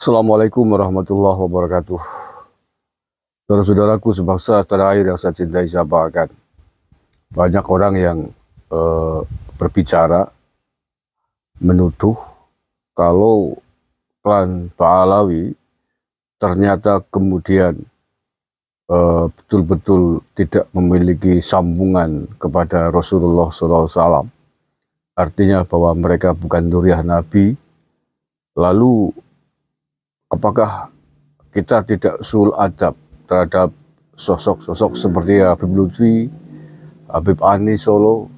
Assalamualaikum warahmatullahi wabarakatuh. Saudara-saudaraku sebangsa tanah air yang saya cintai saya bahkan Banyak orang yang eh, berbicara menuduh kalau klan Baalawi ternyata kemudian eh, betul-betul tidak memiliki sambungan kepada Rasulullah SAW. Artinya bahwa mereka bukan duriah Nabi, lalu apakah kita tidak sul adab terhadap sosok-sosok seperti Habib Lutfi, Habib Ani Solo,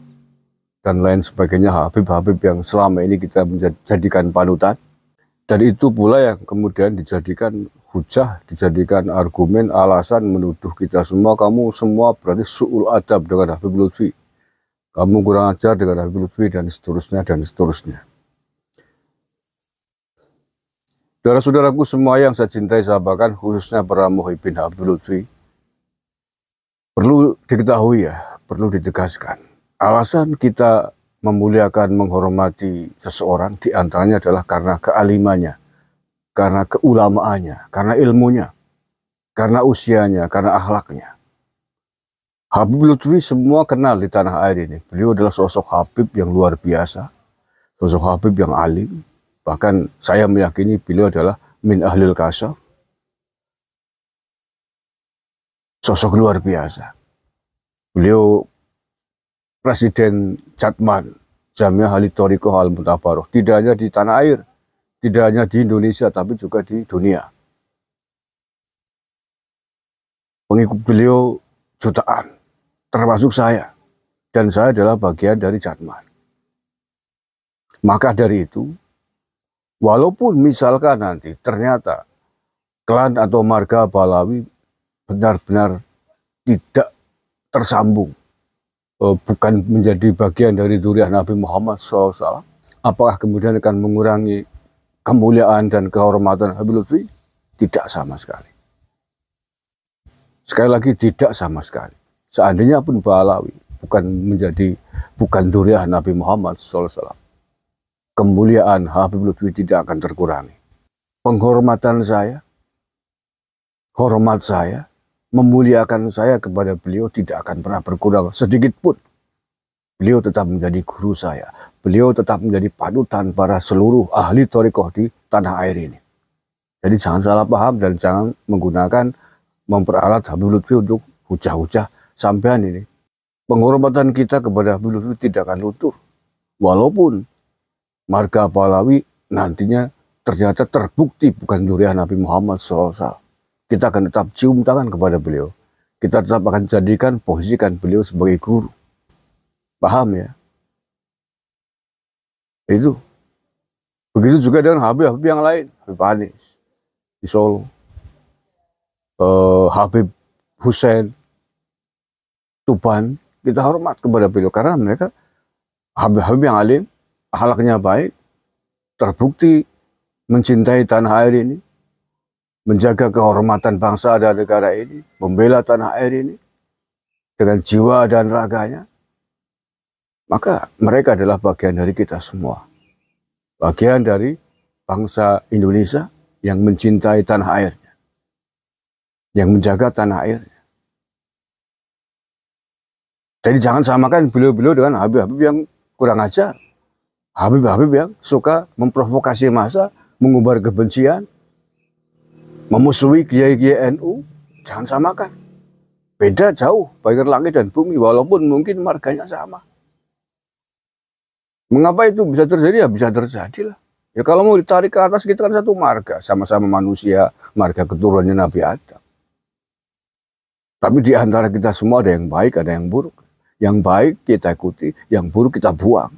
dan lain sebagainya Habib-Habib yang selama ini kita menjadikan panutan. Dan itu pula yang kemudian dijadikan hujah, dijadikan argumen, alasan menuduh kita semua, kamu semua berarti su'ul adab dengan Habib Lutfi. Kamu kurang ajar dengan Habib Lutfi dan seterusnya dan seterusnya. Saudara-saudaraku semua yang saya cintai sahabatkan, khususnya para muhibin Abdul Lutfi, perlu diketahui ya, perlu ditegaskan. Alasan kita memuliakan, menghormati seseorang diantaranya adalah karena kealimannya, karena keulamaannya, karena ilmunya, karena usianya, karena akhlaknya. Habib Lutfi semua kenal di tanah air ini. Beliau adalah sosok Habib yang luar biasa, sosok Habib yang alim, Bahkan saya meyakini beliau adalah min ahlil kasa Sosok luar biasa. Beliau Presiden Jatman Jamiah Ahli Toriko Al Mutabaroh. Tidak hanya di tanah air, tidak hanya di Indonesia, tapi juga di dunia. Pengikut beliau jutaan, termasuk saya. Dan saya adalah bagian dari Jatman. Maka dari itu, Walaupun misalkan nanti ternyata klan atau marga Balawi benar-benar tidak tersambung, eh, bukan menjadi bagian dari duriah Nabi Muhammad SAW, apakah kemudian akan mengurangi kemuliaan dan kehormatan Habib Lutfi? Tidak sama sekali. Sekali lagi tidak sama sekali. Seandainya pun Balawi bukan menjadi bukan duriah Nabi Muhammad SAW kemuliaan Habib Lutfi tidak akan terkurangi. Penghormatan saya, hormat saya, memuliakan saya kepada beliau tidak akan pernah berkurang sedikit pun. Beliau tetap menjadi guru saya. Beliau tetap menjadi panutan para seluruh ahli torikoh di tanah air ini. Jadi jangan salah paham dan jangan menggunakan memperalat Habib Lutfi untuk hujah-hujah sampean ini. Penghormatan kita kepada Habib Lutfi tidak akan luntur. Walaupun marga Palawi nantinya ternyata terbukti bukan durian Nabi Muhammad SAW. Kita akan tetap cium tangan kepada beliau. Kita tetap akan jadikan, posisikan beliau sebagai guru. Paham ya? Itu. Begitu juga dengan Habib-Habib yang lain. Habib Anies di Solo. Uh, Habib Hussein, Tuban, kita hormat kepada beliau. Karena mereka Habib-Habib yang alim, halaknya baik, terbukti mencintai tanah air ini, menjaga kehormatan bangsa dan negara ini, membela tanah air ini dengan jiwa dan raganya, maka mereka adalah bagian dari kita semua. Bagian dari bangsa Indonesia yang mencintai tanah airnya, yang menjaga tanah airnya. Jadi jangan samakan beliau-beliau dengan Habib-Habib yang kurang ajar. Habib-habib yang suka memprovokasi massa, mengubar kebencian, memusuhi kiai-kiai NU, jangan samakan. Beda jauh, bayar langit dan bumi, walaupun mungkin marganya sama. Mengapa itu bisa terjadi? Ya bisa terjadi lah. Ya kalau mau ditarik ke atas kita kan satu marga, sama-sama manusia, marga keturunannya Nabi Adam. Tapi di antara kita semua ada yang baik, ada yang buruk. Yang baik kita ikuti, yang buruk kita buang.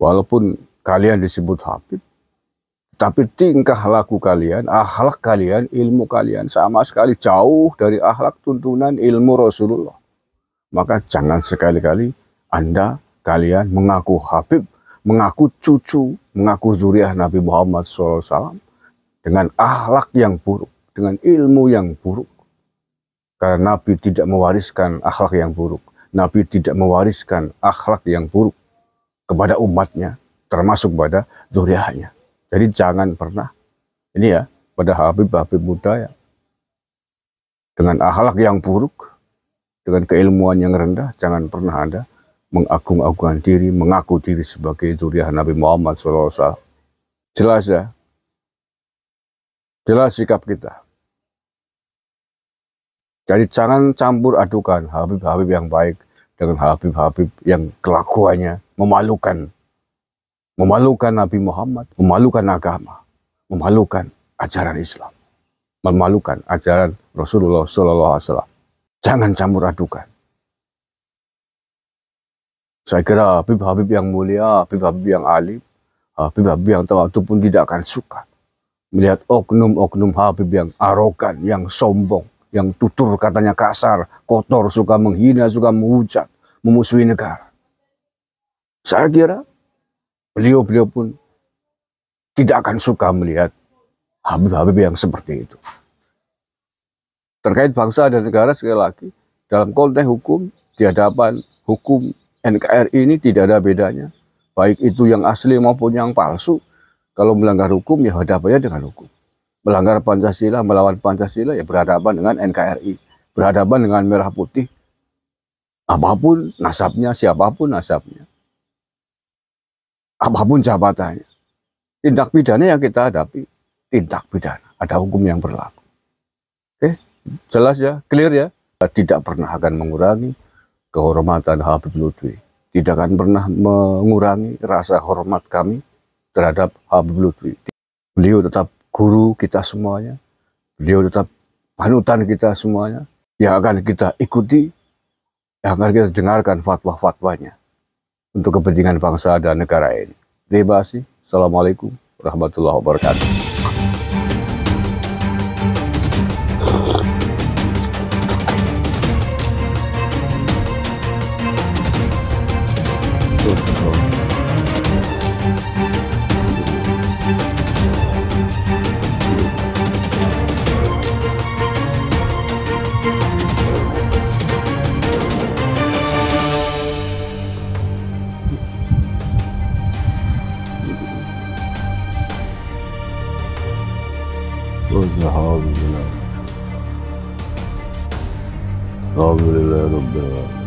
Walaupun kalian disebut Habib, tapi tingkah laku kalian, ahlak kalian, ilmu kalian sama sekali jauh dari ahlak tuntunan ilmu Rasulullah. Maka jangan sekali-kali Anda, kalian mengaku Habib, mengaku cucu, mengaku zuriat Nabi Muhammad SAW dengan ahlak yang buruk, dengan ilmu yang buruk. Karena Nabi tidak mewariskan ahlak yang buruk. Nabi tidak mewariskan akhlak yang buruk kepada umatnya, termasuk pada duriahnya. Jadi jangan pernah ini ya pada Habib-Habib muda ya dengan akhlak yang buruk, dengan keilmuan yang rendah, jangan pernah Anda mengagung-agungkan diri, mengaku diri sebagai duriah Nabi Muhammad SAW. Jelas ya, jelas sikap kita. Jadi jangan campur adukan Habib-Habib yang baik dengan Habib-Habib yang kelakuannya memalukan. Memalukan Nabi Muhammad, memalukan agama, memalukan ajaran Islam, memalukan ajaran Rasulullah Alaihi Wasallam. Jangan campur adukan. Saya kira Habib-Habib yang mulia, Habib-Habib yang alim, Habib-Habib yang itu pun tidak akan suka. Melihat oknum-oknum Habib yang arogan, yang sombong, yang tutur katanya kasar, kotor, suka menghina, suka menghujat, memusuhi negara. Saya kira beliau-beliau pun tidak akan suka melihat Habib-Habib yang seperti itu. Terkait bangsa dan negara sekali lagi, dalam konteks hukum, di hadapan hukum NKRI ini tidak ada bedanya. Baik itu yang asli maupun yang palsu, kalau melanggar hukum ya hadapannya dengan hukum melanggar Pancasila, melawan Pancasila, ya berhadapan dengan NKRI, berhadapan dengan merah putih, apapun nasabnya, siapapun nasabnya, apapun jabatannya. Tindak pidana yang kita hadapi, tindak pidana, ada hukum yang berlaku. Oke, eh, jelas ya, clear ya. Tidak pernah akan mengurangi kehormatan Habib Lutfi. Tidak akan pernah mengurangi rasa hormat kami terhadap Habib Lutfi. Beliau tetap guru kita semuanya, beliau tetap panutan kita semuanya, yang akan kita ikuti, yang akan kita dengarkan fatwa-fatwanya untuk kepentingan bangsa dan negara ini. Terima kasih. Assalamualaikum warahmatullahi wabarakatuh. ولا حول ولا قوة إلا بالله رب العالمين